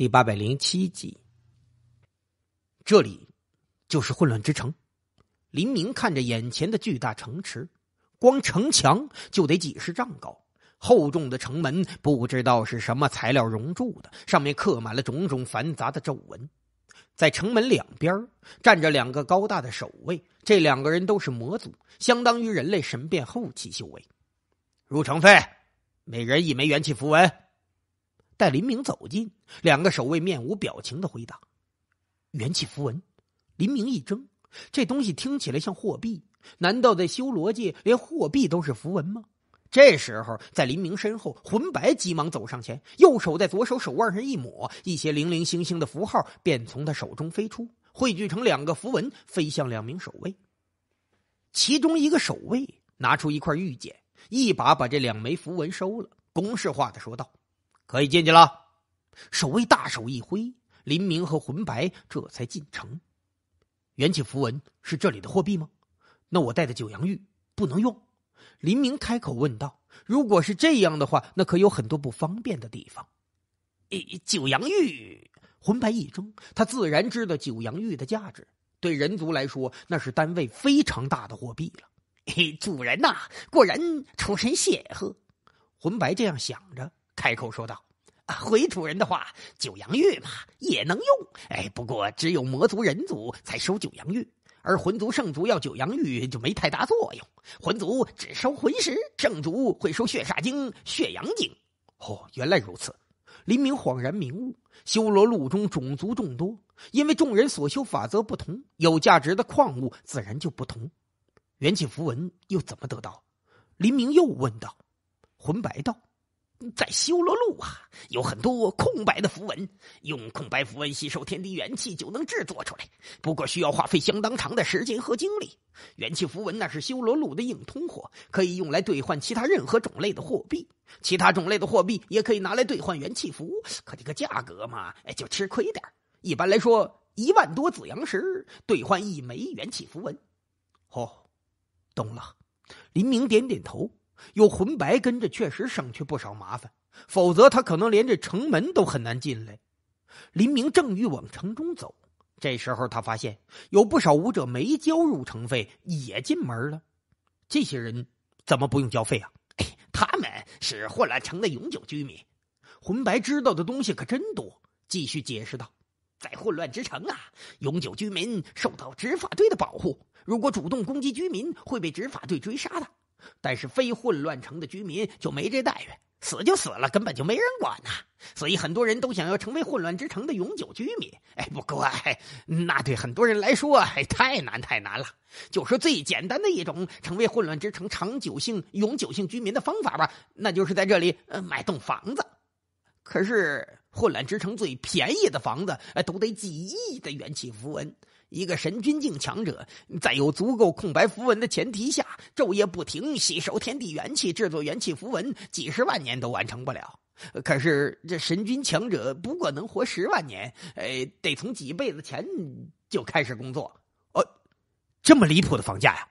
第八百零七集，这里就是混乱之城。林明看着眼前的巨大城池，光城墙就得几十丈高，厚重的城门不知道是什么材料熔铸的，上面刻满了种种繁杂的皱纹。在城门两边站着两个高大的守卫，这两个人都是魔族，相当于人类神变后期修为。入城费，每人一枚元气符文。待林明走近，两个守卫面无表情的回答：“元气符文。”林明一怔，这东西听起来像货币？难道在修罗界连货币都是符文吗？这时候，在林明身后，魂白急忙走上前，右手在左手手腕上一抹，一些零零星星的符号便从他手中飞出，汇聚成两个符文，飞向两名守卫。其中一个守卫拿出一块玉简，一把把这两枚符文收了，公式化的说道。可以进去了，守卫大手一挥，林明和魂白这才进城。元气符文是这里的货币吗？那我带的九阳玉不能用？林明开口问道。如果是这样的话，那可有很多不方便的地方。九阳玉，魂白一怔，他自然知道九阳玉的价值，对人族来说，那是单位非常大的货币了。嘿，主人呐，果然出身显赫。魂白这样想着。开口说道：“啊，回主人的话，九阳玉嘛也能用，哎，不过只有魔族、人族才收九阳玉，而魂族、圣族要九阳玉就没太大作用。魂族只收魂石，圣族会收血煞精、血阳精。哦，原来如此。”林明恍然明悟，修罗路中种族众多，因为众人所修法则不同，有价值的矿物自然就不同。元气符文又怎么得到？林明又问道。魂白道。在修罗路啊，有很多空白的符文，用空白符文吸收天地元气就能制作出来，不过需要花费相当长的时间和精力。元气符文那是修罗路的硬通货，可以用来兑换其他任何种类的货币，其他种类的货币也可以拿来兑换元气符，可这个价格嘛，就吃亏点一般来说，一万多紫阳石兑换一枚元气符文。哦，懂了，林明点点头。有魂白跟着，确实省去不少麻烦。否则他可能连这城门都很难进来。林明正欲往城中走，这时候他发现有不少武者没交入城费也进门了。这些人怎么不用交费啊？他们是混乱城的永久居民。魂白知道的东西可真多，继续解释道：“在混乱之城啊，永久居民受到执法队的保护。如果主动攻击居民，会被执法队追杀的。”但是非混乱城的居民就没这待遇，死就死了，根本就没人管呐。所以很多人都想要成为混乱之城的永久居民。哎，不过那对很多人来说哎，太难太难了。就说最简单的一种成为混乱之城长久性永久性居民的方法吧，那就是在这里买栋房子。可是混乱之城最便宜的房子，哎，都得几亿的元气符文。一个神君境强者，在有足够空白符文的前提下，昼夜不停吸收天地元气制作元气符文，几十万年都完成不了。可是这神君强者不过能活十万年，哎，得从几辈子前就开始工作。哦，这么离谱的房价呀！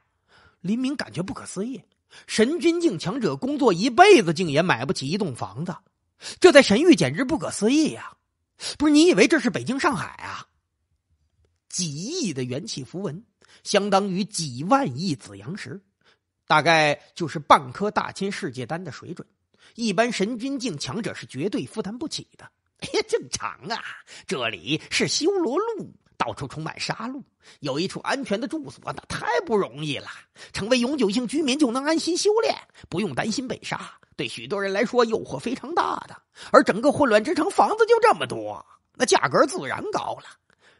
林明感觉不可思议，神君境强者工作一辈子，竟也买不起一栋房子，这在神域简直不可思议呀！不是你以为这是北京上海啊？几亿的元气符文，相当于几万亿紫阳石，大概就是半颗大千世界丹的水准。一般神君境强者是绝对负担不起的。也 正常啊，这里是修罗路，到处充满杀戮，有一处安全的住所，那太不容易了。成为永久性居民就能安心修炼，不用担心被杀，对许多人来说诱惑非常大的。而整个混乱之城房子就这么多，那价格自然高了。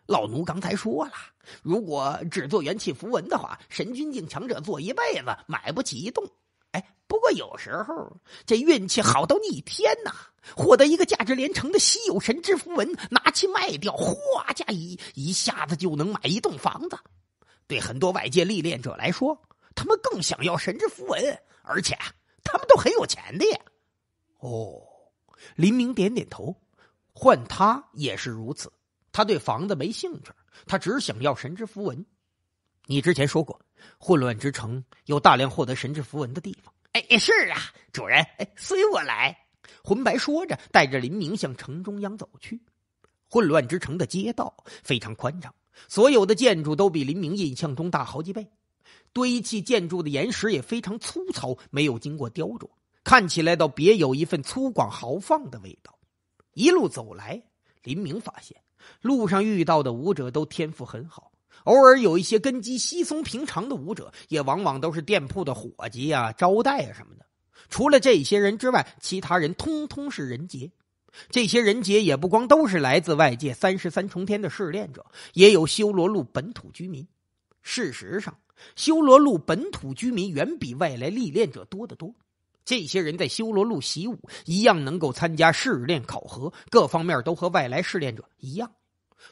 老奴刚才说了，如果只做元气符文的话，神君境强者做一辈子买不起一栋。哎，不过有时候这运气好到逆天呐，获得一个价值连城的稀有神之符文，拿去卖掉，哗加一，一下子就能买一栋房子。对很多外界历练者来说，他们更想要神之符文，而且他们都很有钱的。呀。哦，林明点点头，换他也是如此。他对房子没兴趣，他只想要神之符文。你之前说过，混乱之城有大量获得神之符文的地方。哎，是啊，主人，哎，随我来。魂白说着，带着林明向城中央走去。混乱之城的街道非常宽敞，所有的建筑都比林明印象中大好几倍。堆砌建筑的岩石也非常粗糙，没有经过雕琢，看起来倒别有一份粗犷豪放的味道。一路走来，林明发现。路上遇到的武者都天赋很好，偶尔有一些根基稀松平常的武者，也往往都是店铺的伙计啊、招待啊什么的。除了这些人之外，其他人通通是人杰。这些人杰也不光都是来自外界三十三重天的试炼者，也有修罗路本土居民。事实上，修罗路本土居民远比外来历练者多得多。这些人在修罗路习武，一样能够参加试炼考核，各方面都和外来试炼者一样。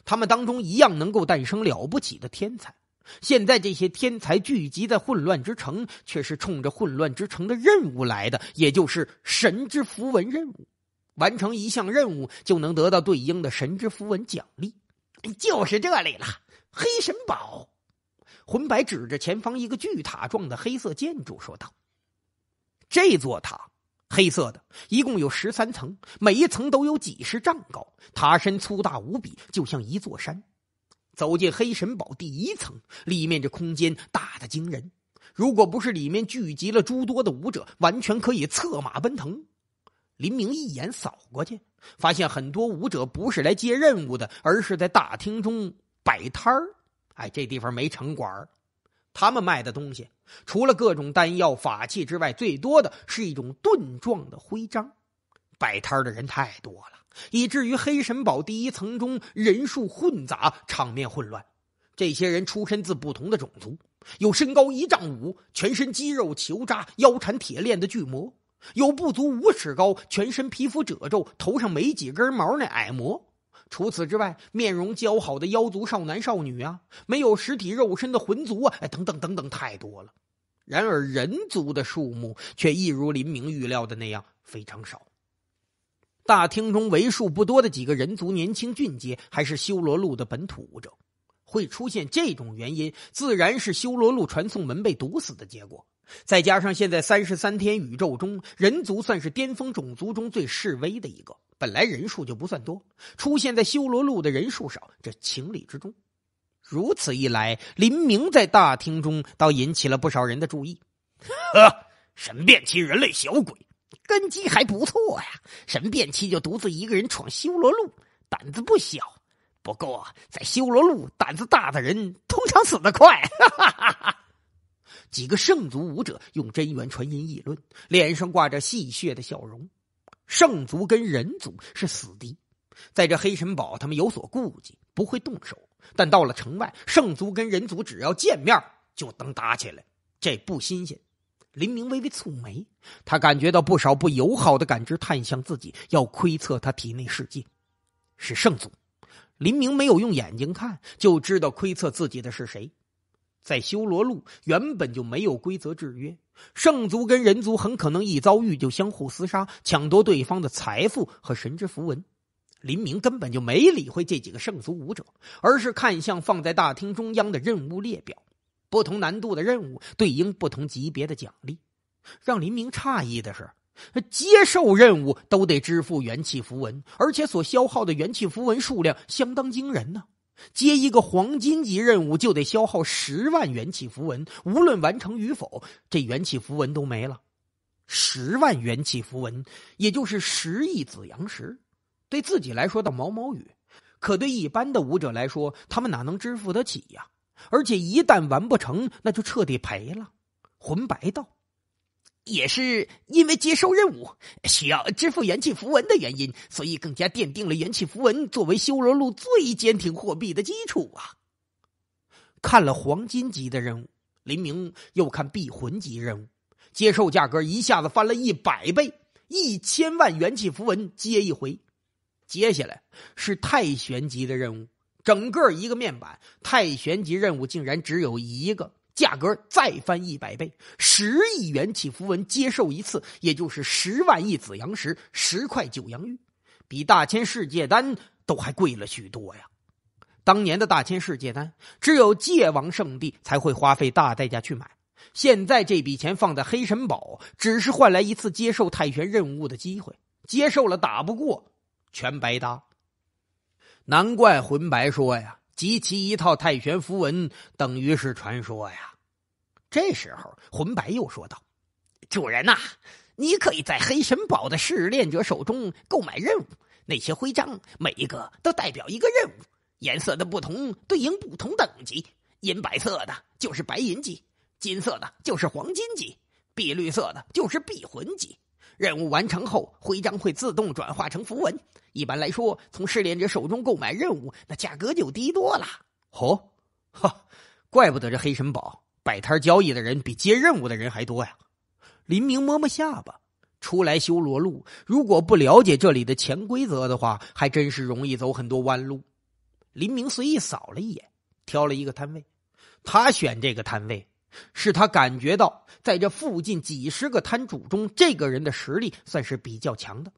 他们当中一样能够诞生了不起的天才。现在这些天才聚集在混乱之城，却是冲着混乱之城的任务来的，也就是神之符文任务。完成一项任务就能得到对应的神之符文奖励。就是这里了，黑神堡。魂白指着前方一个巨塔状的黑色建筑说道。这座塔黑色的，一共有十三层，每一层都有几十丈高。塔身粗大无比，就像一座山。走进黑神堡第一层，里面这空间大的惊人。如果不是里面聚集了诸多的武者，完全可以策马奔腾。林明一眼扫过去，发现很多武者不是来接任务的，而是在大厅中摆摊儿。哎，这地方没城管他们卖的东西。除了各种丹药、法器之外，最多的是一种盾状的徽章。摆摊的人太多了，以至于黑神堡第一层中人数混杂，场面混乱。这些人出身自不同的种族，有身高一丈五、全身肌肉虬扎、腰缠铁链的巨魔，有不足五尺高、全身皮肤褶皱、头上没几根毛那矮魔。除此之外，面容姣好的妖族少男少女啊，没有实体肉身的魂族啊，哎，等等等等，太多了。然而人族的数目却一如林明预料的那样非常少。大厅中为数不多的几个人族年轻俊杰，还是修罗路的本土武者。会出现这种原因，自然是修罗路传送门被堵死的结果。再加上现在三十三天宇宙中，人族算是巅峰种族中最示威的一个。本来人数就不算多，出现在修罗路的人数少，这情理之中。如此一来，林明在大厅中倒引起了不少人的注意。呵，神变期人类小鬼，根基还不错呀。神变期就独自一个人闯修罗路，胆子不小。不过在修罗路，胆子大的人通常死得快。哈哈哈哈几个圣族武者用真元传音议论，脸上挂着戏谑的笑容。圣族跟人族是死敌，在这黑神堡，他们有所顾忌，不会动手；但到了城外，圣族跟人族只要见面就能打起来，这不新鲜。林明微微蹙眉，他感觉到不少不友好的感知探向自己，要窥测他体内世界。是圣族。林明没有用眼睛看，就知道窥测自己的是谁。在修罗路原本就没有规则制约，圣族跟人族很可能一遭遇就相互厮杀，抢夺对方的财富和神之符文。林明根本就没理会这几个圣族武者，而是看向放在大厅中央的任务列表。不同难度的任务对应不同级别的奖励。让林明诧异的是，接受任务都得支付元气符文，而且所消耗的元气符文数量相当惊人呢。接一个黄金级任务就得消耗十万元气符文，无论完成与否，这元气符文都没了。十万元气符文，也就是十亿紫阳石，对自己来说的毛毛雨，可对一般的武者来说，他们哪能支付得起呀？而且一旦完不成，那就彻底赔了，魂白道。也是因为接受任务需要支付元气符文的原因，所以更加奠定了元气符文作为修罗路最坚挺货币的基础啊！看了黄金级的任务，林明又看碧魂级任务，接受价格一下子翻了一百倍，一千万元气符文接一回。接下来是太玄级的任务，整个一个面板，太玄级任务竟然只有一个。价格再翻一百倍，十亿元起符文接受一次，也就是十万亿紫阳石，十块九阳玉，比大千世界丹都还贵了许多呀！当年的大千世界丹，只有界王圣地才会花费大代价去买。现在这笔钱放在黑神堡，只是换来一次接受泰拳任务的机会。接受了打不过，全白搭。难怪魂白说呀。集齐一套太玄符文，等于是传说呀。这时候，魂白又说道：“主人呐，你可以在黑神堡的试炼者手中购买任务，那些徽章每一个都代表一个任务，颜色的不同对应不同等级，银白色的就是白银级，金色的就是黄金级，碧绿色的就是碧魂级。”任务完成后，徽章会自动转化成符文。一般来说，从试炼者手中购买任务，那价格就低多了。哦，哈，怪不得这黑神堡摆摊交易的人比接任务的人还多呀！林明摸摸下巴，出来修罗路，如果不了解这里的潜规则的话，还真是容易走很多弯路。林明随意扫了一眼，挑了一个摊位，他选这个摊位。是他感觉到，在这附近几十个摊主中，这个人的实力算是比较强的。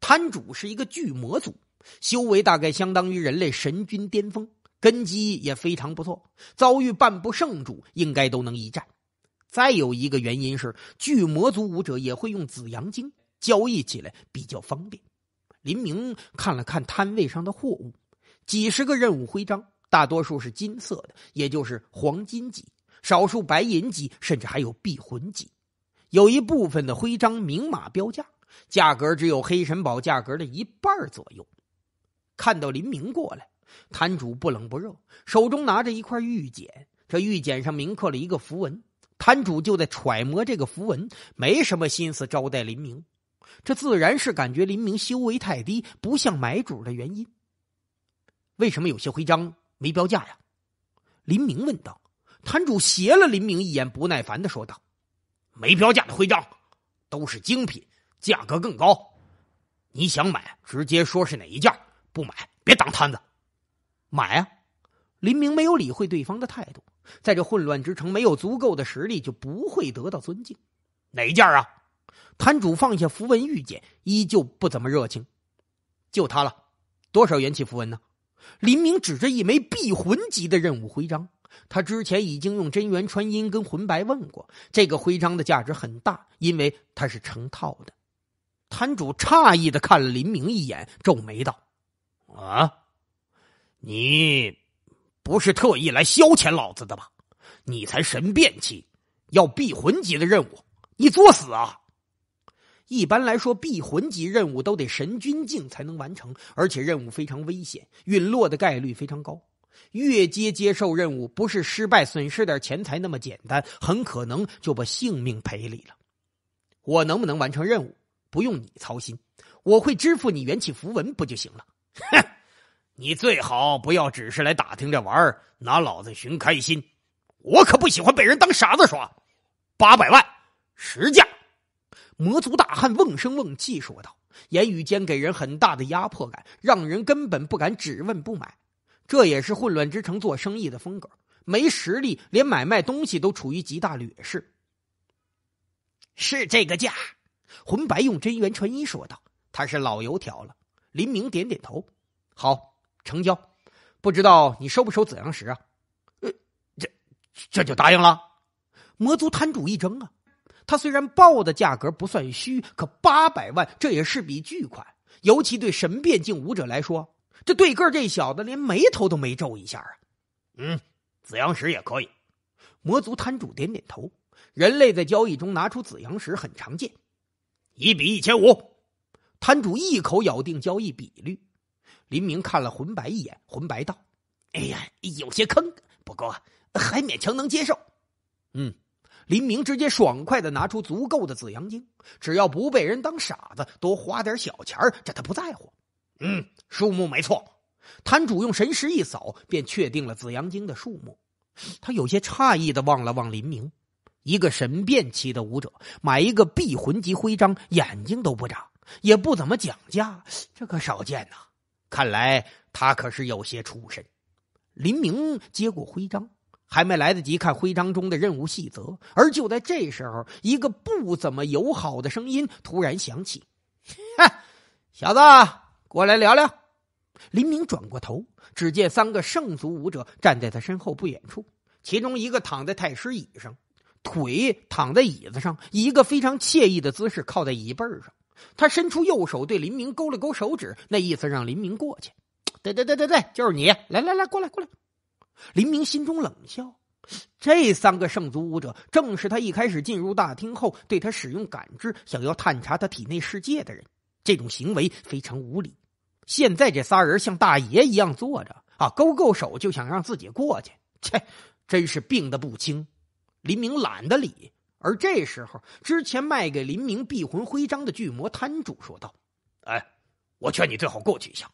摊主是一个巨魔族，修为大概相当于人类神君巅峰，根基也非常不错。遭遇半步圣主，应该都能一战。再有一个原因是，巨魔族武者也会用紫阳晶交易起来比较方便。林明看了看摊位上的货物，几十个任务徽章，大多数是金色的，也就是黄金级。少数白银级，甚至还有辟魂级，有一部分的徽章明码标价，价格只有黑神宝价格的一半左右。看到林明过来，摊主不冷不热，手中拿着一块玉简，这玉简上铭刻了一个符文，摊主就在揣摩这个符文，没什么心思招待林明。这自然是感觉林明修为太低，不像买主的原因。为什么有些徽章没标价呀？林明问道。摊主斜了林明一眼，不耐烦的说道：“没标价的徽章都是精品，价格更高。你想买，直接说是哪一件；不买，别挡摊子。买啊！”林明没有理会对方的态度，在这混乱之城，没有足够的实力，就不会得到尊敬。哪一件啊？摊主放下符文玉简，依旧不怎么热情。就他了，多少元气符文呢？林明指着一枚辟魂级的任务徽章。他之前已经用真元穿音跟魂白问过，这个徽章的价值很大，因为它是成套的。摊主诧异的看了林明一眼，皱眉道：“啊，你不是特意来消遣老子的吧？你才神变期，要避魂级的任务，你作死啊！一般来说，避魂级任务都得神君境才能完成，而且任务非常危险，陨落的概率非常高。”越接接受任务，不是失败损失点钱财那么简单，很可能就把性命赔礼了。我能不能完成任务，不用你操心，我会支付你元气符文不就行了？哼，你最好不要只是来打听着玩儿，拿老子寻开心。我可不喜欢被人当傻子耍。八百万，实价。魔族大汉瓮声瓮气说道，言语间给人很大的压迫感，让人根本不敢只问不买。这也是混乱之城做生意的风格，没实力，连买卖东西都处于极大劣势。是这个价，魂白用真元传音说道：“他是老油条了。”林明点点头：“好，成交。不知道你收不收紫阳石啊？”“呃，这这就答应了。”魔族摊主一怔啊，他虽然报的价格不算虚，可八百万这也是笔巨款，尤其对神变境武者来说。这对个这小子连眉头都没皱一下啊！嗯，紫阳石也可以。魔族摊主点点头。人类在交易中拿出紫阳石很常见。一比一千五，摊主一口咬定交易比率。林明看了魂白一眼，魂白道：“哎呀，有些坑，不过还勉强能接受。”嗯，林明直接爽快的拿出足够的紫阳晶，只要不被人当傻子，多花点小钱这他不在乎。嗯，数目没错。摊主用神识一扫，便确定了紫阳经的数目。他有些诧异的望了望林明，一个神变期的武者买一个闭魂级徽章，眼睛都不眨，也不怎么讲价，这可少见呐。看来他可是有些出身。林明接过徽章，还没来得及看徽章中的任务细则，而就在这时候，一个不怎么友好的声音突然响起：“ 哈，小子！”过来聊聊。林明转过头，只见三个圣族武者站在他身后不远处，其中一个躺在太师椅上，腿躺在椅子上，以一个非常惬意的姿势靠在椅背上。他伸出右手对林明勾了勾手指，那意思让林明过去。对对对对对，就是你，来来来，过来过来。林明心中冷笑，这三个圣族武者正是他一开始进入大厅后对他使用感知，想要探查他体内世界的人。这种行为非常无理。现在这仨人像大爷一样坐着啊，勾勾手就想让自己过去，切，真是病得不轻。林明懒得理。而这时候，之前卖给林明避魂徽章的巨魔摊主说道：“哎，我劝你最好过去一下。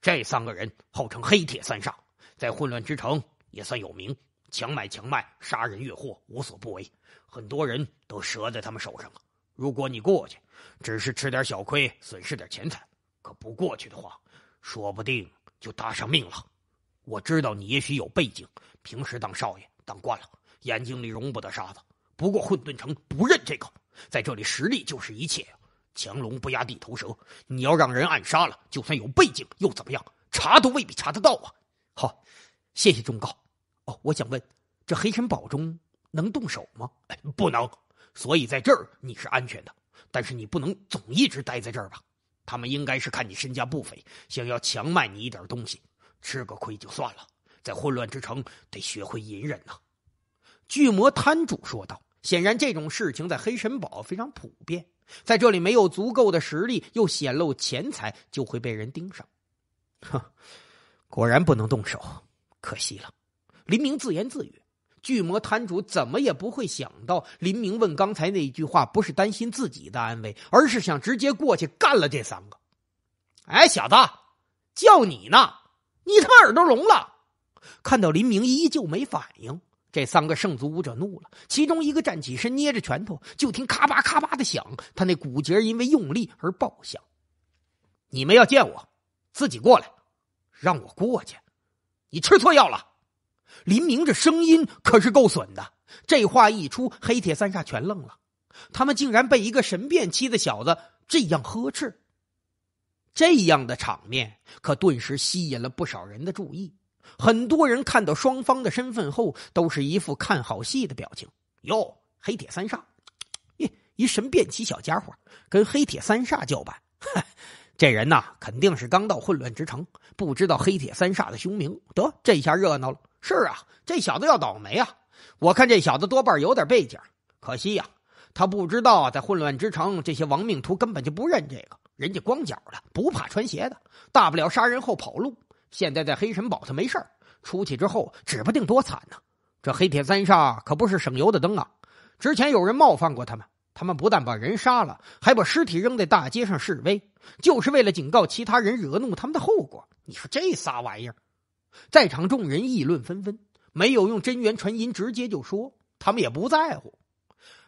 这三个人号称黑铁三煞，在混乱之城也算有名，强买强卖，杀人越货，无所不为，很多人都折在他们手上了。”如果你过去，只是吃点小亏，损失点钱财；可不过去的话，说不定就搭上命了。我知道你也许有背景，平时当少爷当惯了，眼睛里容不得沙子。不过混沌城不认这个，在这里实力就是一切，强龙不压地头蛇。你要让人暗杀了，就算有背景又怎么样？查都未必查得到啊！好，谢谢忠告。哦，我想问，这黑神堡中能动手吗？不能。所以在这儿你是安全的，但是你不能总一直待在这儿吧？他们应该是看你身家不菲，想要强卖你一点东西，吃个亏就算了。在混乱之城，得学会隐忍呐。”巨魔摊主说道。显然这种事情在黑神堡非常普遍，在这里没有足够的实力，又显露钱财，就会被人盯上。哼，果然不能动手，可惜了。”林明自言自语。巨魔摊主怎么也不会想到，林明问刚才那一句话不是担心自己的安危，而是想直接过去干了这三个。哎，小子，叫你呢，你他妈耳朵聋了？看到林明依旧没反应，这三个圣族武者怒了，其中一个站起身，捏着拳头，就听咔吧咔吧的响，他那骨节因为用力而爆响。你们要见我，自己过来，让我过去。你吃错药了。林明这声音可是够损的。这话一出，黑铁三煞全愣了。他们竟然被一个神变期的小子这样呵斥。这样的场面可顿时吸引了不少人的注意。很多人看到双方的身份后，都是一副看好戏的表情。哟，黑铁三煞，一，一神变期小家伙跟黑铁三煞叫板。这人呐，肯定是刚到混乱之城，不知道黑铁三煞的凶名。得，这下热闹了。是啊，这小子要倒霉啊！我看这小子多半有点背景，可惜呀，他不知道在混乱之城，这些亡命徒根本就不认这个，人家光脚的不怕穿鞋的，大不了杀人后跑路。现在在黑神堡他没事儿，出去之后指不定多惨呢。这黑铁三煞可不是省油的灯啊！之前有人冒犯过他们，他们不但把人杀了，还把尸体扔在大街上示威，就是为了警告其他人惹怒他们的后果。你说这仨玩意儿？在场众人议论纷纷，没有用真元传音，直接就说他们也不在乎。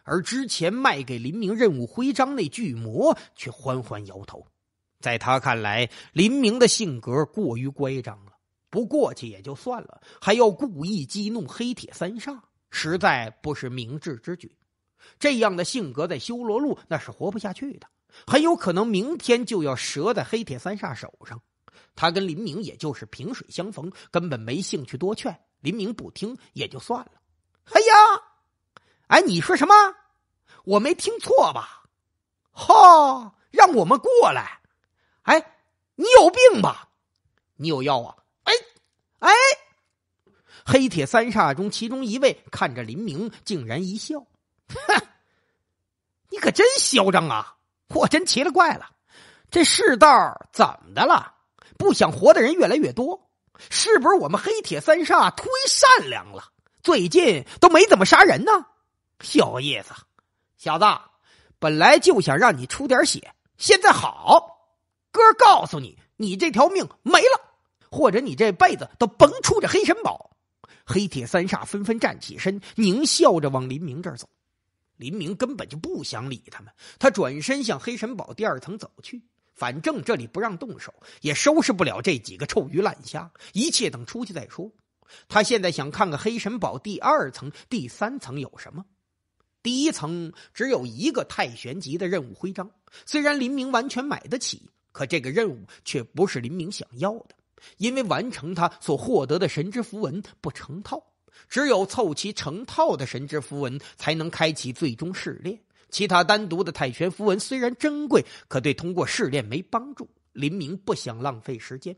而之前卖给林明任务徽章那巨魔却缓缓摇头，在他看来，林明的性格过于乖张了，不过去也就算了，还要故意激怒黑铁三煞，实在不是明智之举。这样的性格在修罗路那是活不下去的，很有可能明天就要折在黑铁三煞手上。他跟林明也就是萍水相逢，根本没兴趣多劝。林明不听也就算了。哎呀，哎，你说什么？我没听错吧？哈，让我们过来！哎，你有病吧？你有药啊？哎哎，黑铁三煞中其中一位看着林明，竟然一笑：“哼，你可真嚣张啊！我真奇了怪了，这世道怎么的了？”不想活的人越来越多，是不是我们黑铁三煞忒善良了？最近都没怎么杀人呢，小叶子，小子，本来就想让你出点血，现在好，哥告诉你，你这条命没了，或者你这辈子都甭出这黑神堡。黑铁三煞纷纷站起身，狞笑着往林明这儿走。林明根本就不想理他们，他转身向黑神堡第二层走去。反正这里不让动手，也收拾不了这几个臭鱼烂虾，一切等出去再说。他现在想看看黑神堡第二层、第三层有什么。第一层只有一个太玄级的任务徽章，虽然林明完全买得起，可这个任务却不是林明想要的，因为完成他所获得的神之符文不成套，只有凑齐成套的神之符文才能开启最终试炼。其他单独的泰拳符文虽然珍贵，可对通过试炼没帮助。林明不想浪费时间。